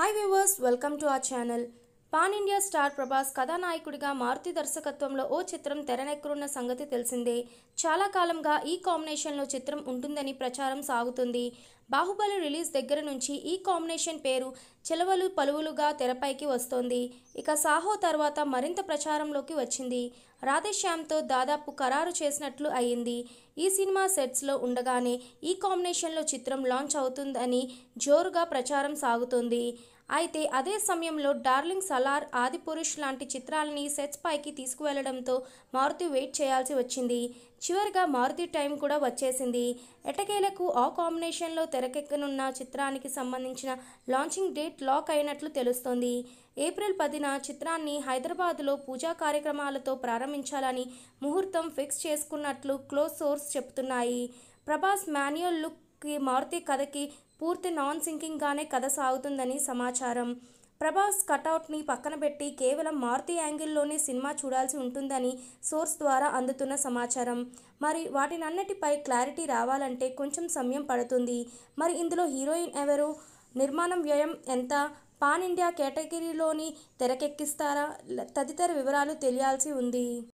Hi viewers, welcome to our channel. Pan India star Prabhas కథానాయకుడిగా మారుతి దర్శకత్వంలో ఓ చిత్రం తెరనెక్కనున్న సంగతి తెలిసిందే చాలా కాలంగా ఈ కాంబినేషన్లో చిత్రం ఉంటుందని ప్రచారం సాగుతుంది బాహుబలి రిలీజ్ దగ్గర నుంచి ఈ కాంబినేషన్ పేరు చెలవలు పలువులుగా తెరపైకి వస్తోంది ఇక సాహో తర్వాత మరింత ప్రచారంలోకి వచ్చింది రాధేశ్యామ్తో దాదాపు ఖరారు చేసినట్లు అయ్యింది ఈ సినిమా సెట్స్లో ఉండగానే ఈ కాంబినేషన్లో చిత్రం లాంచ్ అవుతుందని జోరుగా ప్రచారం సాగుతుంది అయితే అదే సమయంలో డార్లింగ్ సలార్ ఆదిపురుష్ లాంటి చిత్రాలని సెట్స్ పైకి తీసుకువెళ్లడంతో మారుతి వెయిట్ చేయాల్సి వచ్చింది చివరిగా మారుతి టైం కూడా వచ్చేసింది ఎటకేలకు ఆ కాంబినేషన్లో తెరకెక్కనున్న చిత్రానికి సంబంధించిన లాంచింగ్ డేట్ లాక్ అయినట్లు తెలుస్తోంది ఏప్రిల్ పదిన చిత్రాన్ని హైదరాబాద్లో పూజా కార్యక్రమాలతో ప్రారంభించాలని ముహూర్తం ఫిక్స్ చేసుకున్నట్లు క్లోజ్ సోర్స్ చెప్తున్నాయి ప్రభాస్ మాన్యువల్ లుక్ కి మారుతి కథకి పూర్తి నాన్ సింకింగ్గానే కథ సాగుతుందని సమాచారం ప్రభాస్ కటౌట్ని పక్కన పెట్టి కేవలం మారుతి యాంగిల్లోనే సినిమా చూడాల్సి ఉంటుందని సోర్స్ ద్వారా అందుతున్న సమాచారం మరి వాటినన్నిటిపై క్లారిటీ రావాలంటే కొంచెం సమయం పడుతుంది మరి ఇందులో హీరోయిన్ ఎవరు నిర్మాణం వ్యయం ఎంత పాన్ ఇండియా కేటగిరీలోని తెరకెక్కిస్తారా తదితర వివరాలు తెలియాల్సి ఉంది